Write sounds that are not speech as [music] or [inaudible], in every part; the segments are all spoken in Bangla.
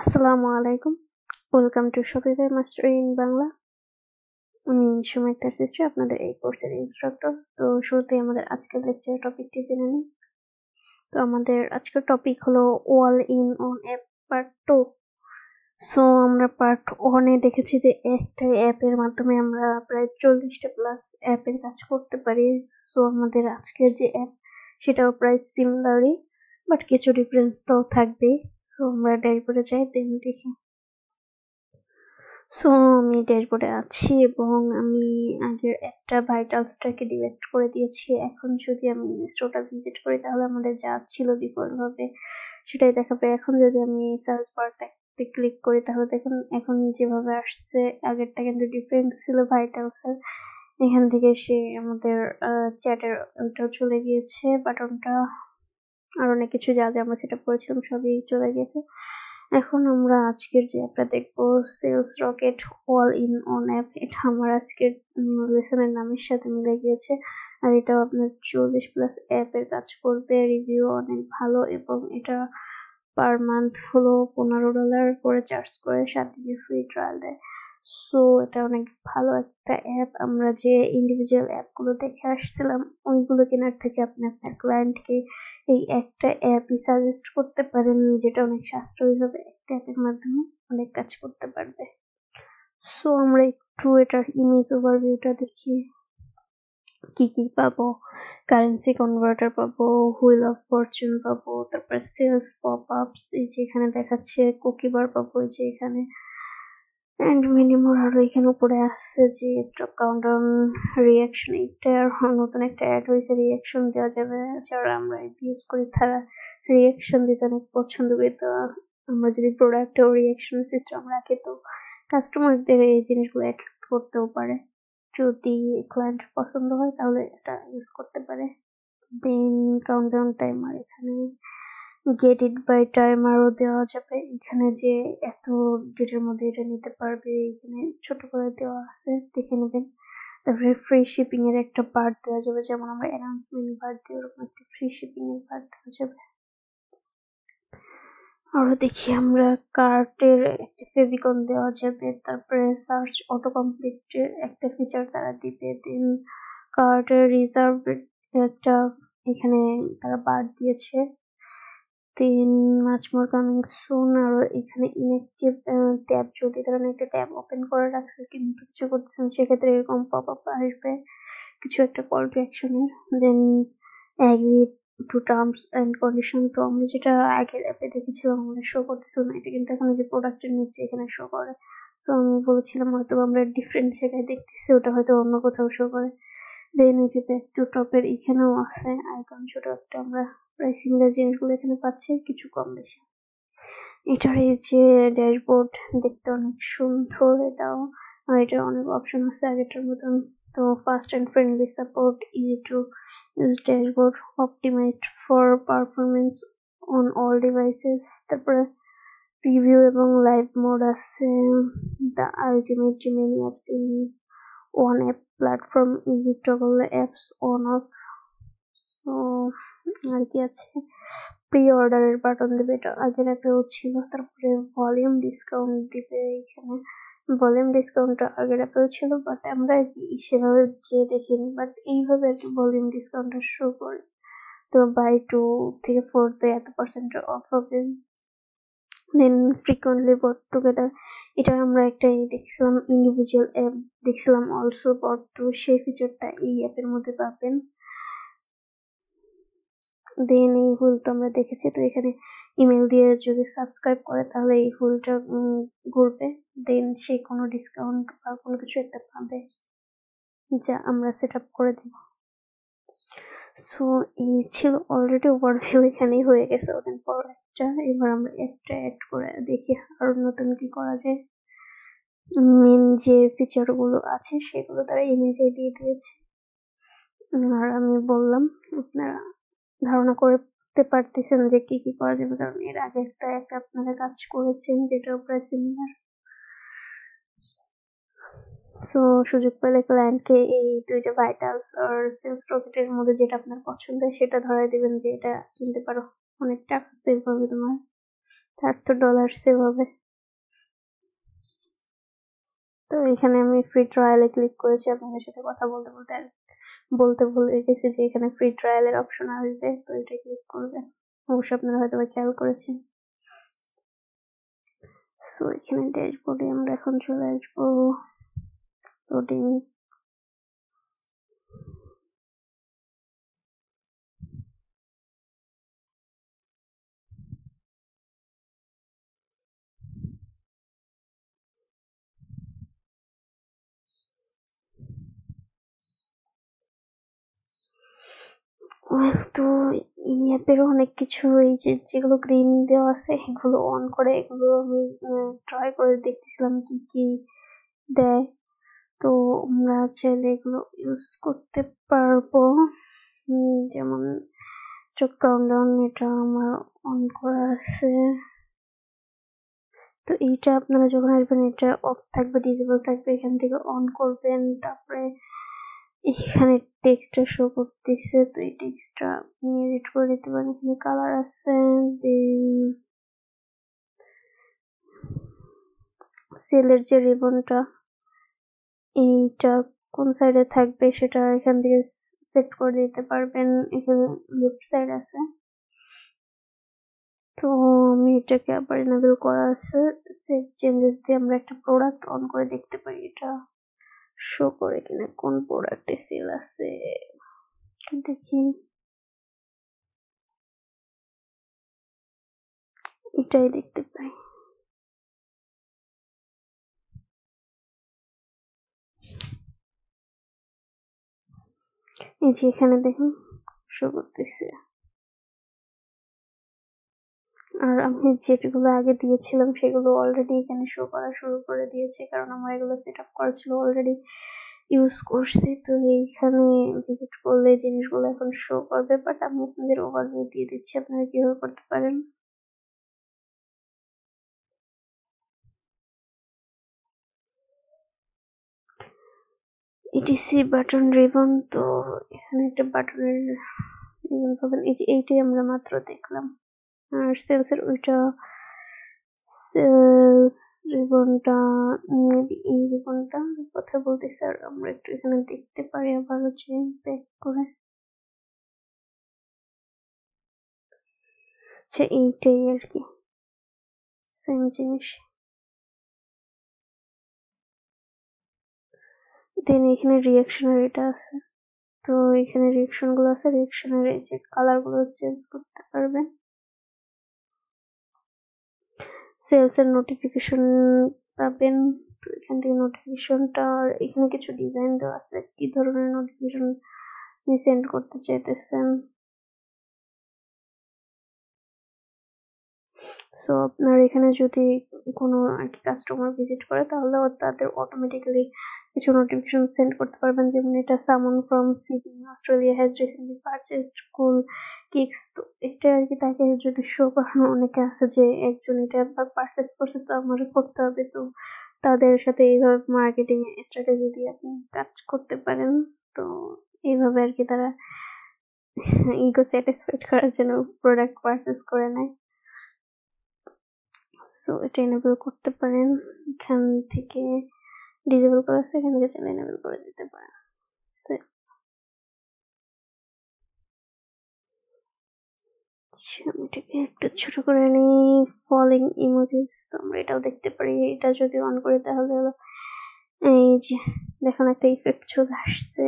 আসসালামু আলাইকুম welcome to Shopify master in Bangla আমি একটা সিস্টার আপনাদের এই কোর্সের ইনস্ট্রাক্টর তো শুরুতেই আমাদের আজকের লেকচার টপিকটি জেনে নিন তো আমাদের আজকের টপিক হলো all in one app part two so আমরা পার্ট ওয়ানে দেখেছি যে একটা অ্যাপের মাধ্যমে আমরা প্রায় চল্লিশটা প্লাস অ্যাপের কাজ করতে পারি সো আমাদের আজকের যে অ্যাপ সেটাও প্রায় সিমিলারই বাট কিছু ডিফারেন্স তো থাকবেই আমরা ড্যাশবোর্ডে যাই দেন দেখি সো আমি ড্যাশবোর্ডে আছি এবং আমি আগের একটা ভাইটালসটাকে ডিলেক্ট করে দিয়েছি এখন যদি আমি স্টোরটা ভিজিট করি তাহলে আমাদের যা ছিল বিফলভাবে সেটাই দেখাবে এখন যদি আমি সার্চ বারটা ক্লিক করি তাহলে দেখুন এখন যেভাবে আসছে আগেরটা কিন্তু ডিফারেন্ট ছিল ভাইটালসের এখান থেকে সে আমাদের চ্যাটের ওইটাও চলে গিয়েছে বাটনটা আর অনেক কিছু যা যা আমরা সেট আপ করেছিলাম সবই চলে গেছে এখন আমরা আজকের যে অ্যাপটা দেখব sales rocket all in one app এটা আমার আজকের লেসনের নামের সাথে মিলে গিয়েছে আর এটাও আপনার চল্লিশ প্লাস অ্যাপের কাজ করবে রিভিউ অনেক ভালো এবং এটা পার মান্থ হলো পনেরো ডলার করে চার্জ করে সাত দিনের ফ্রি ট্রায়াল দেয় সো এটা অনেক ভালো একটা অ্যাপ আমরা যে ইন্ডিভিজুয়াল অ্যাপগুলো দেখে আসছিলাম ওইগুলো কেনার থেকে আপনি আপনার ক্লায়েন্টকে এই একটা অ্যাপই সাজেস্ট করতে পারেন যেটা অনেক সাশ্রয়ী হবে একটা অ্যাপের মাধ্যমে অনেক কাজ করতে পারবে সো আমরা একটু এটার ইমেজ ওভারভিউটা দেখি কি কি পাবো কারেন্সি কনভার্টার পাবো হুইল অফ ফরচুন পাবো তারপর সেলস পপ আপস এই যে এখানে দেখাচ্ছে কুকিবার পাবো এই যে এখানে অ্যান্ড মেনি মোর আরও এখানে উপরে আসছে যে স্টক কাউন্টার রিয়াকশন এটা নতুন একটা অ্যাড হয়েছে রিয়াকশন দেওয়া যাবে যারা আমরা ইউজ করি তারা রিয়াকশন দিতে অনেক পছন্দ করি তো আমরা যদি প্রোডাক্ট ও রিয়াকশন সিস্টেম রাখি তো কাস্টমারদের এই জিনিসগুলো অ্যাট্রাক্ট করতেও পারে যদি ক্লায়েন্ট পছন্দ হয় তাহলে এটা ইউজ করতে পারে দেন কাউন্টডাউন টাইমার এখানে গেট ইট বাই টাইম আরও দেওয়া যাবে এখানে যে এত ডেটের মধ্যে এটা নিতে পারবে এখানে ছোট করে দেওয়া আছে দেখে নেবেন তারপরে ফ্রি শিপিং এর একটা পার্ট দেওয়া যাবে যেমন আমরা অ্যানাউন্সমেন্ট পার্ট দিই ওরকম একটা ফ্রি শিপিং এর পার্ট দেওয়া যাবে আরো দেখি আমরা কার্টের একটা ফেভিকন দেওয়া যাবে তারপরে সার্চ অটো এর একটা ফিচার তারা দিবে দেন কার্টের রিজার্ভ একটা এখানে তারা বার দিয়েছে দেন মাছ মোর কামিং সুন আর এখানে ইনঅ্যাক্টিভ ট্যাব যদি ধরেন একটা ট্যাব ওপেন করে রাখছে কিন্তু কিছু করতেছেন সেক্ষেত্রে এরকম পপ আপ আসবে কিছু একটা কল টু অ্যাকশনের then agree to terms and condition তো আমরা যেটা আগের অ্যাপে দেখেছিলাম আমাদের শো করতেছিল না এটা কিন্তু এখন যে প্রোডাক্টের নিচে এখানে শো করে সো আমি বলেছিলাম হয়তো আমরা ডিফারেন্ট জায়গায় দেখতেছি ওটা হয়তো অন্য কোথাও শো করে দেন এই যে ব্যাক টু টপের এখানেও আছে আইকন ছোট একটা আমরা প্রায় সিমিলার জিনিসগুলো এখানে পাচ্ছে কিছু কম বেশি এটার এই যে ড্যাশবোর্ড দেখতে অনেক সুন্দর এটাও এটার অনেক অপশন আছে আগেটার মতন তো fast and friendly support easy to use dashboard optimised for performance on all devices তারপরে প্রিভিউ এবং লাইভ মোড আছে the ultimate many apps in one app platform easy toggle apps on off so আর কি আছে প্রি অর্ডারের বাটন দেবে এটা আগের আগেও ছিল তারপরে ভলিউম ডিসকাউন্ট দিবে এখানে ভলিউম ডিসকাউন্টটা আগের আগেও ছিল বাট আমরা কি সেভাবে যে দেখিনি বাট এইভাবে আর কি ভলিউম ডিসকাউন্টটা শো করে তো বাই টু থেকে ফোর তো এত পার্সেন্ট অফ হবে দেন ফ্রিকোয়েন্টলি বট টুগেদার এটা আমরা একটা দেখছিলাম ইন্ডিভিজুয়াল অ্যাপ দেখছিলাম অলসো বট টু সেই ফিচারটা এই অ্যাপের মধ্যে পাবেন দেন এই ভুল তো আমরা দেখেছি তো এখানে ইমেল দিয়ে যদি সাবস্ক্রাইব করে তাহলে এই ভুলটা ঘুরবে দেন সে কোনো ডিসকাউন্ট বা কোনো কিছু একটা পাবে যা আমরা সেট আপ করে দেব সো এই ছিল অলরেডি ওভারভিউ এখানেই হয়ে গেছে ওদের পর একটা এবার আমরা একটা অ্যাড করে দেখি আর নতুন কি করা যায় মেন যে ফিচারগুলো আছে সেগুলো তারা ইমেজে দিয়ে দিয়েছে আর আমি বললাম আপনারা ধারণা করতে পারতেছেন যে কি কি করা যাবে কারণ এর আগে একটা একটা আপনারা কাজ করেছেন যেটা প্রায় সিমিলার সো সুযোগ পেলে ক্লায়েন্টকে এই দুইটা ভাইটালস আর সেলস প্রফিটের মধ্যে যেটা আপনার পছন্দ সেটা ধরাই দেবেন যে এটা কিনতে পারো অনেক টাকা সেভ হবে তোমার তো ডলার সেভ হবে তো এখানে আমি ফ্রি ট্রায়ালে ক্লিক করেছি আপনাদের সাথে কথা বলতে বলতে আর বলতে ভুলে গেছি যে এখানে ফ্রি ট্রায়ালের অপশন আসবে তো এটা ক্লিক করবে অবশ্য আপনারা হয়তো খেয়াল করেছেন সো এখানে ড্যাশবোর্ডে আমরা এখন চলে আসবো লোডিং তো ইয়েতে অনেক কিছু এই যে যেগুলো গ্রিন দেওয়া আছে এগুলো অন করে এগুলো আমি ট্রাই করে দেখতেছিলাম কি কি দেয় তো আমরা চাইলে এগুলো ইউজ করতে পারবো যেমন চোখ পাউন্ডন এটা আমার অন করা আছে তো এইটা আপনারা যখন আসবেন এটা অফ থাকবে ডিজেবল থাকবে এখান থেকে অন করবেন তারপরে এখানে টেক্সটটা শো করতেছে তো এই টেক্সটটা আপনি এডিট করে দিতে পারেন এখানে কালার আছে দেন সেলের যে রিবনটা এইটা কোন সাইডে থাকবে সেটা এখান থেকে সেট করে দিতে পারবেন এখানে লেফট সাইড আছে তো আমি এটাকে আবার এনাবেল করা আছে সেভ চেঞ্জেস দিয়ে আমরা একটা প্রোডাক্ট অন করে দেখতে পারি এটা শো করে কিনা কোন প্রোডাক্টে সেল আছে দেখি এটাই দেখতে পাই এই যে এখানে দেখুন শো করতেছে আর আমি যেগুলো আগে দিয়েছিলাম সেগুলো অলরেডি এখানে শো করা শুরু করে দিয়েছে কারণ আমার এগুলো সেট আপ করা ছিল অলরেডি ইউজ করছি তো এইখানে ভিজিট করলে জিনিসগুলো এখন শো করবে বাট আমি আপনাদের ওভারভিউ দিয়ে দিচ্ছি আপনারা কীভাবে করতে পারেন ইটিসি বাটন রিবন তো এখানে একটা বাটনের রিবন পাবেন এই যে এইটাই আমরা মাত্র দেখলাম আর সেলসের ওইটা সেলস বি এই টা কথা বলতে স্যার আমরা একটু এখানে দেখতে পারি আবার হচ্ছে ব্যাক করে আচ্ছা, এইটাই আর কি সেম জিনিস দেন এখানে রিয়াকশনের এটা আছে তো এখানে গুলো আছে রিয়াকশনের এই যে কালার গুলো চেঞ্জ করতে পারবেন সেলসের নোটিফিকেশন পাবেন তো এখান থেকে নোটিফিকেশনটা এখানে কিছু ডিজাইন দেওয়া আছে কি ধরনের নোটিফিকেশন সেন্ড করতে চাইতেছেন সো আপনার এখানে যদি কোনো আর কি কাস্টমার ভিজিট করে তাহলে তাদের অটোমেটিক্যালি কিছু নোটিফিকেশন সেন্ড করতে পারবেন যেমন এটা Simon from Sydney Australia has recently purchased cool kicks তো এটা আর কি তাকে যদি শো করানো অনেকে আছে যে একজন এটা একবার পারচেস করছে তো আমার করতে হবে তো তাদের সাথে এইভাবে মার্কেটিং স্ট্র্যাটেজি দিয়ে আপনি কাজ করতে পারেন তো এইভাবে আর কি তারা ইগো [laughs] স্যাটিসফাইড করার জন্য প্রোডাক্ট পারচেস করে নেয় সো এটা এনেবল করতে পারেন এখান থেকে ডিজেবল করা আছে এখান থেকে চাইলে এনেবল করে দিতে পারেন আচ্ছা, আমি এটাকে একটু ছোট করে নিই ফলিং ইমোজিস তো আমরা এটাও দেখতে পারি এটা যদি অন করি তাহলে হলো এই যে দেখুন একটা ইফেক্ট চলে আসছে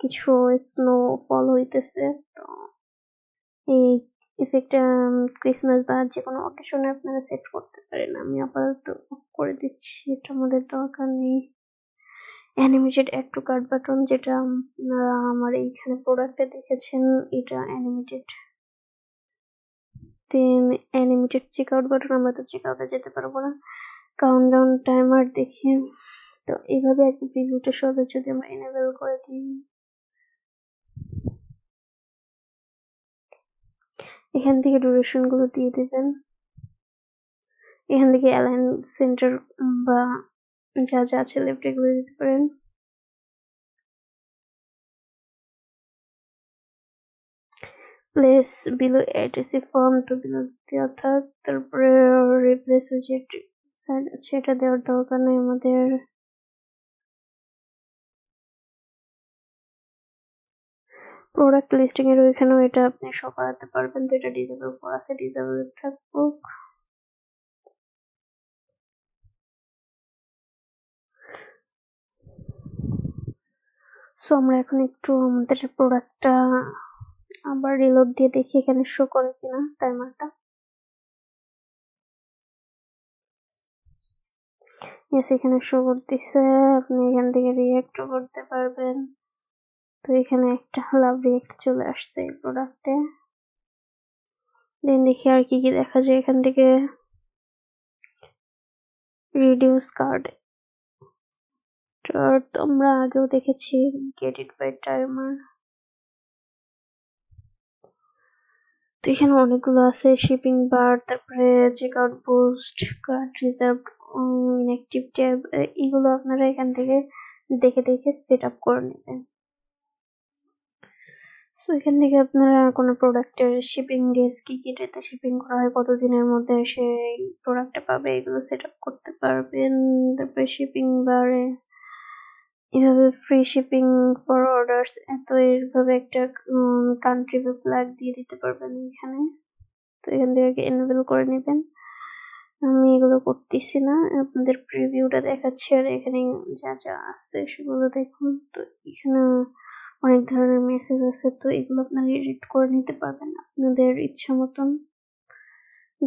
কিছু স্নো ফল হইতেছে তো এই ইফেক্টটা ক্রিসমাস বা যে কোনো অকেশনে আপনারা সেট করতে পারেন আমি আপাতত করে দিচ্ছি এটা আমাদের দরকার নেই animated add to cart button যেটা আমার এইখানে প্রোডাক্টে দেখেছেন এটা animated then animated checkout button আমরা তো আউটে যেতে পারবো না কাউন্টডাউন টাইমার দেখি তো এইভাবে একটা প্রিভিউটা সবে যদি আমরা এনেবেল করে দিই এখান থেকে ডিউরেশনগুলো দিয়ে দেবেন এখান থেকে অ্যালাইন সেন্টার বা যা যা আছে লেফট এগুলো দিতে পারেন প্লেস বিলো এডিসি ফর্ম তো বিলো অর্থাৎ তারপরে রিপ্লেস হয়েছে সেটা দেওয়ার দরকার নেই আমাদের প্রোডাক্ট লিস্টিং এর ওইখানেও এটা আপনি শো করাতে পারবেন তো এটা ডিজেবল করা আছে ডিজেবল থাকবো সো আমরা এখন একটু আমাদের প্রোডাক্টটা আবার রিলোড দিয়ে দেখি এখানে শো করে কিনা টাইমারটা ইয়েস এখানে শো করতেছে আপনি এখান থেকে রিয়েক্ট করতে পারবেন তো এখানে একটা লাভ রিয়েক্ট চলে আসছে এই প্রোডাক্টে দেন দেখি আর কি কি দেখা যায় এখান থেকে রিডিউস কার্ড স্টার্ট আমরা আগেও দেখেছি গেট ইট বাই টাইমার তো এখানে অনেকগুলো আছে শিপিং বার তারপরে checkout boost cart reserve inactive tab এগুলো আপনারা এখান থেকে দেখে দেখে সেট আপ করে নেবেন সো এখান থেকে আপনারা কোনো প্রোডাক্টের শিপিং ডেস কী কী ডেটে শিপিং করা হয় কতদিনের মধ্যে সেই প্রোডাক্টটা পাবে এগুলো সেট আপ করতে পারবেন তারপরে শিপিং বারে এভাবে ফ্রি শিপিং ফর অর্ডার্স তো এইভাবে একটা কান্ট্রি বা ফ্ল্যাগ দিয়ে দিতে পারবেন এখানে তো এখান থেকে এনেবেল করে নেবেন আমি এগুলো করতেছি না আপনাদের প্রিভিউটা দেখাচ্ছি আর এখানে যা যা আছে সেগুলো দেখুন তো এখানে অনেক ধরনের মেসেজ আছে তো এগুলো আপনারা এডিট করে নিতে পারবেন আপনাদের ইচ্ছা মতন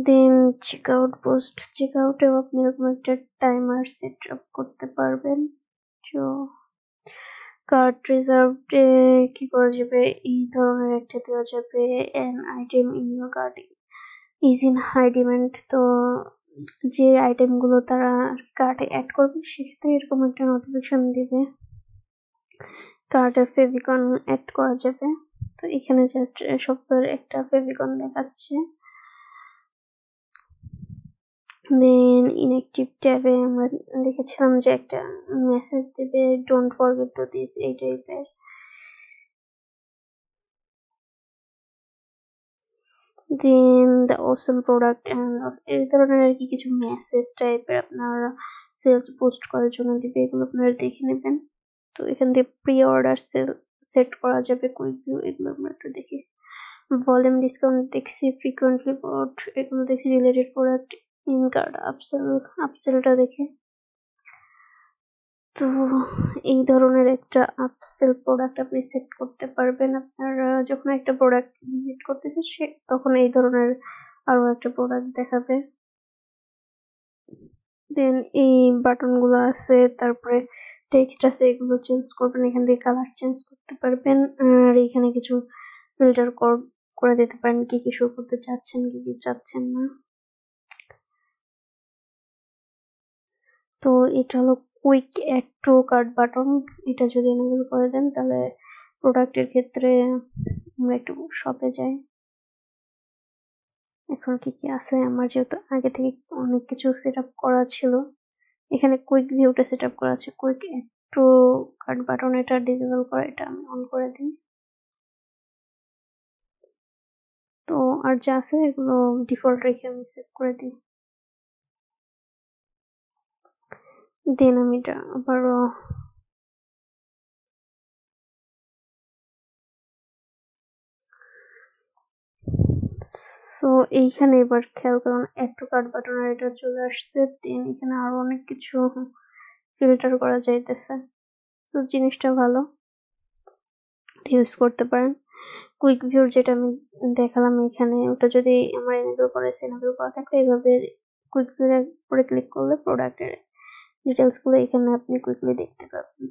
then checkout post check আউটেও আপনি এরকম একটা টাইমার সেট আপ করতে পারবেন তো কার্ড রিজার্ভড এ কি করা যাবে এই ধরনের একটা দেওয়া যাবে an item in your cart is in high demand তো যে আইটেমগুলো তারা কার্ডে অ্যাড করবে সেক্ষেত্রে এরকম একটা নোটিফিকেশন দিবে কার্ডে ফেভিকন অ্যাড করা যাবে তো এখানে জাস্ট সবগুলোর একটা ফেভিকন দেখাচ্ছে মেন ইনএক্টিভ ট্যাবে আমরা দেখেছিলাম যে একটা মেসেজ দেবে ডোন্ট ফরগেট টু দিস এই টাইপের then the awesome product and এই ধরনের আর কি কিছু মেসেজ টাইপের আপনারা সেলস পোস্ট করার জন্য দিবে এগুলো আপনারা দেখে নেবেন তো এখান থেকে প্রি অর্ডার সেল সেট করা যাবে কুই ভিউ এগুলো আমরা একটু দেখি ভলিউম ডিসকাউন্ট দেখছি ফ্রিকোয়েন্টলি প্রোডাক্ট এগুলো দেখছি রিলেটেড প্রোডাক্ট তিন কার্ড আপসেল আপসেলটা দেখে তো এই ধরনের একটা আপসেল প্রোডাক্ট আপনি সেট করতে পারবেন আপনার যখন একটা প্রোডাক্ট ভিজিট করতে সে তখন এই ধরনের আরও একটা প্রোডাক্ট দেখাবে দেন এই বাটনগুলো আছে তারপরে টেক্সট আছে এগুলো চেঞ্জ করবেন এখান থেকে কালার চেঞ্জ করতে পারবেন আর এখানে কিছু ফিল্টার করে দিতে পারেন কি কি শো করতে চাচ্ছেন কি কি চাচ্ছেন না তো এটা হলো কুইক অ্যাড কার্ড বাটন এটা যদি এনেবল করে দেন তাহলে প্রোডাক্টের ক্ষেত্রে আমরা একটু শপে যাই এখন কি কি আছে আমার যেহেতু আগে থেকে অনেক কিছু সেট আপ করা ছিল এখানে কুইক ভিউটা সেট আপ করা আছে কুইক অ্যাড টু বাটন এটা ডিসেবল করা এটা আমি অন করে দিই তো আর যা আছে এগুলো ডিফল্ট রেখে আমি সেভ করে দিই দেন আমি এটা আবারও সো এইখানে এবার খেয়াল করুন একটু টু বাটন আর এটা চলে আসছে দেন এখানে আরো অনেক কিছু ফিল্টার করা যাইতেছে সো জিনিসটা ভালো ইউজ করতে পারেন কুইক ভিউর যেটা আমি দেখালাম এখানে ওটা যদি আমার এনেবল করে সেনেবল করা থাকে এইভাবে কুইক ভিউর উপরে ক্লিক করলে প্রোডাক্টের ডিটেলসগুলো এখানে আপনি কুইকলি দেখতে পাবেন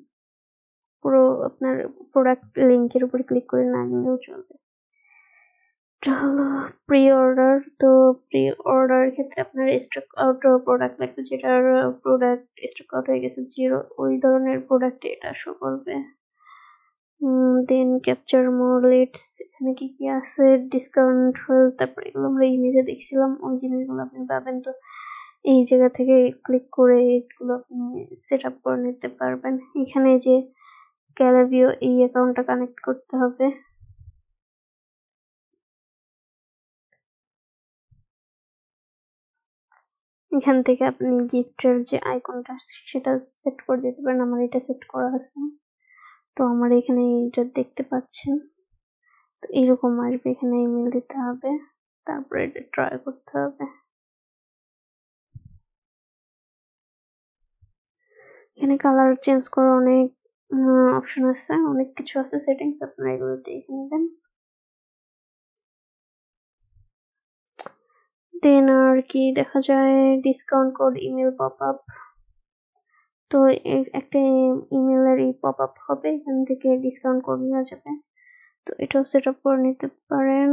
পুরো আপনার প্রোডাক্ট লিঙ্কের উপর ক্লিক করে না নিলেও চলবে এটা প্রি অর্ডার তো প্রি অর্ডার ক্ষেত্রে আপনার স্টক আউট প্রোডাক্ট লাগবে যেটার প্রোডাক্ট স্টক আউট হয়ে গেছে জিরো ওই ধরনের প্রোডাক্ট এটা শো করবে দেন ক্যাপচার মোর এখানে কি কি আছে ডিসকাউন্ট তারপরে এগুলো আমরা ইমেজে দেখছিলাম ওই জিনিসগুলো আপনি পাবেন তো এই জায়গা থেকে ক্লিক করে এগুলো আপনি সেট আপ করে নিতে পারবেন এখানে যে ক্যালাভিও এই অ্যাকাউন্টটা কানেক্ট করতে হবে এখান থেকে আপনি গিফটের যে আইকনটা সেটা সেট করে দিতে পারেন আমার এটা সেট করা আছে তো আমার এখানে এইটা দেখতে পাচ্ছেন তো এরকম আসবে এখানে ইমেল দিতে হবে তারপরে এটা ট্রাই করতে হবে এখানে কালার চেঞ্জ করার অনেক অপশন আছে অনেক কিছু আছে সেটিংস আপনারা এগুলো দেখে নেবেন দেন আর কি দেখা যায় discount code email pop up তো একটা ইমেলের এই পপ আপ হবে এখান থেকে ডিসকাউন্ট কোড নেওয়া যাবে তো এটাও সেট আপ করে নিতে পারেন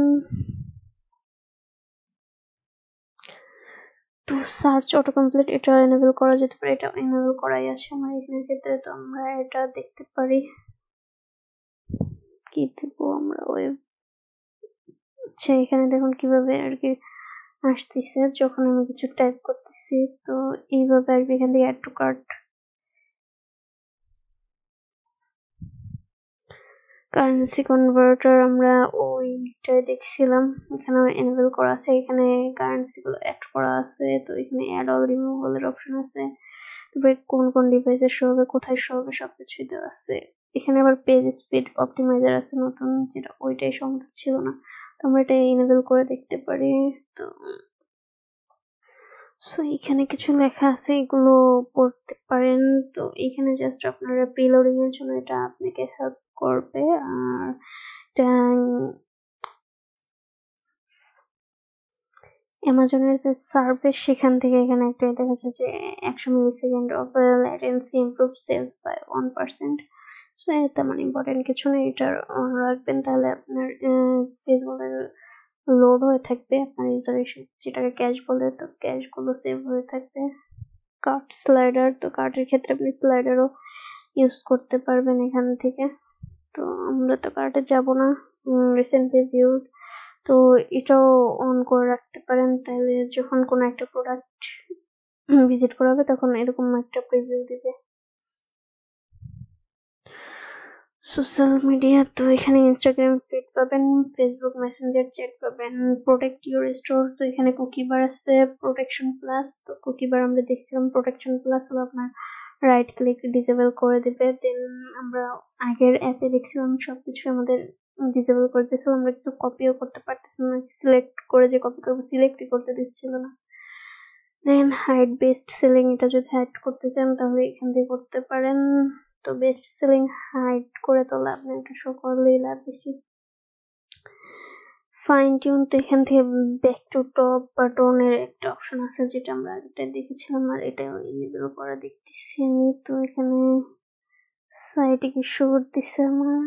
টু সার্চ অটো কমপ্লিট এটা এনেবল করা যেতে পারে এটা এনেবল করাই আছে আমার এখানের ক্ষেত্রে তো আমরা এটা দেখতে পারি কি দেবো আমরা ওই আচ্ছা এখানে দেখুন কিভাবে আর কি আসতেছে যখন আমি কিছু টাইপ করতেছি তো এইভাবে আর কি এখান থেকে add to cart currency converter আমরা ওইটাই দেখছিলাম এখানে এনেবল করা আছে এখানে কারেন্সি গুলো অ্যাড করা আছে তো এখানে অ্যাড অল রিমুভালের অপশন আছে তবে কোন কোন ডিভাইসে শো হবে কোথায় শো হবে সবকিছু দেওয়া আছে এখানে আবার পেজ স্পিড অপটিমাইজার আছে নতুন যেটা ওইটাই সম্ভব ছিল না তো আমরা এটা এনেবল করে দেখতে পারি তো সো এখানে কিছু লেখা আছে এগুলো পড়তে পারেন তো এখানে জাস্ট আপনারা প্রিলোডিং এর জন্য এটা আপনাকে হেল্প করবে আর অ্যামাজনের যে সার্ভিস সেখান থেকে এখানে একটা দেখা যাচ্ছে যে একশো millisecond of latency improve sales by one percent so তেমন ইম্পর্টেন্ট কিছু নেই এটা অন রাখবেন তাহলে আপনার ফেসবুকের লোড হয়ে থাকবে আপনার ইউজার যেটাকে ক্যাশ বলে তো ক্যাশগুলো সেভ হয়ে থাকবে কার্ড স্লাইডার তো কার্ডের ক্ষেত্রে আপনি স্লাইডারও ইউজ করতে পারবেন এখান থেকে তো আমরা তো কার্ডে যাব না রিসেন্টলি ভিউড তো এটাও অন করে রাখতে পারেন তাহলে যখন কোনো একটা প্রোডাক্ট ভিজিট করাবে তখন এরকম একটা প্রিভিউ দিবে সোশ্যাল মিডিয়া তো এখানে ইনস্টাগ্রাম ফিড পাবেন ফেসবুক মেসেঞ্জার চ্যাট পাবেন প্রোটেক্ট ইউর স্টোর তো এখানে কুকিবার আছে প্রোটেকশন প্লাস তো কুকিবার আমরা দেখছিলাম প্রোটেকশন প্লাস হলো আপনার রাইট ক্লিক ডিজেবল করে দেবে দেন আমরা আগের অ্যাপে দেখছিলাম সব কিছু আমাদের ডিজেবল দিয়েছিল আমরা কিছু কপিও করতে পারতেছিলাম না সিলেক্ট করে যে কপি করবো সিলেক্টই করতে দিচ্ছিল না দেন হাইট বেস্ট সেলিং এটা যদি হাইট করতে চান তাহলে এখান থেকে করতে পারেন তো বেস্ট সেলিং হাইট করে তোলা আপনি একটা সকলেই লাভ বেশি ফাইন টিউন তো এখান থেকে ব্যাক টু টপ বাটনের একটা অপশন আছে যেটা আমরা এটা দেখেছিলাম আর এটা এনেবল করা দেখতেছি আমি তো এখানে সাইডে কি শো করতেছে আমার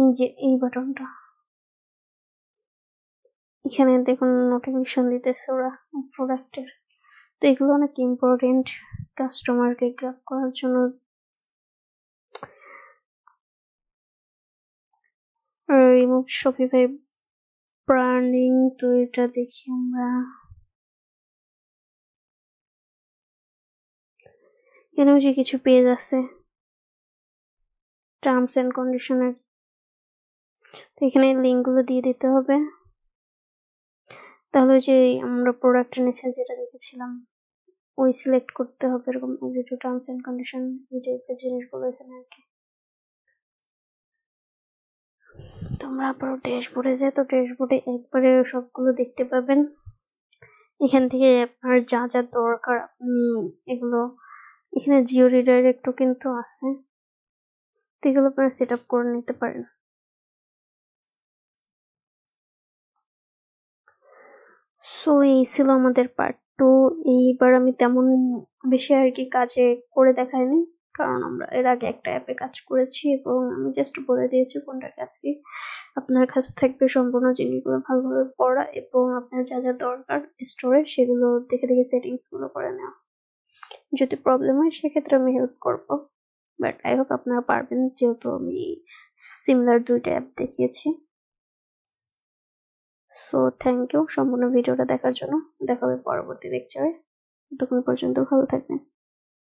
এই যে এই বাটনটা এখানে দেখুন নোটিফিকেশন দিতেছে ওরা প্রোডাক্টের তো এগুলো অনেক ইম্পর্টেন্ট কাস্টমারকে গ্রাপ করার জন্য রিমুভ শপিফাই প্রাণিং তো এটা দেখি আমরা এখানে যে কিছু পেজ আছে টার্মস অ্যান্ড কন্ডিশনের তো এখানে লিঙ্কগুলো দিয়ে দিতে হবে তাহলে যে আমরা প্রোডাক্ট এনেছি যেটা দেখেছিলাম ওই সিলেক্ট করতে হবে এরকম টার্মস অ্যান্ড কন্ডিশন এই টাইপের জিনিসগুলো এখানে আর কি তোমরা আবার ড্যাশবোর্ডে যাও তো ড্যাশবোর্ডে একবারে সবগুলো দেখতে পাবেন এখান থেকে আপনার যা যা দরকার এগুলো এখানে জিও রিডার একটু কিন্তু আছে তো এগুলো আপনারা সেট আপ করে নিতে পারেন সো এই ছিল আমাদের পার্ট তো এইবার আমি তেমন বেশি আর কি কাজে করে দেখাইনি কারণ আমরা এর আগে একটা অ্যাপে কাজ করেছি এবং আমি জাস্ট বলে দিয়েছি কোনটা কি আপনার কাছে থাকবে সম্পূর্ণ জিনিসগুলো ভালোভাবে পড়া এবং আপনার যা যা দরকার স্টোরে সেগুলো দেখে দেখে সেটিংসগুলো করে নেওয়া যদি প্রবলেম হয় সেক্ষেত্রে আমি হেল্প করব বাট আই হোপ আপনারা পারবেন যেহেতু আমি সিমিলার দুইটা অ্যাপ দেখিয়েছি সো থ্যাংক ইউ সম্পূর্ণ ভিডিওটা দেখার জন্য দেখাবে পরবর্তী লেকচারে ততক্ষণ পর্যন্ত ভালো থাকবেন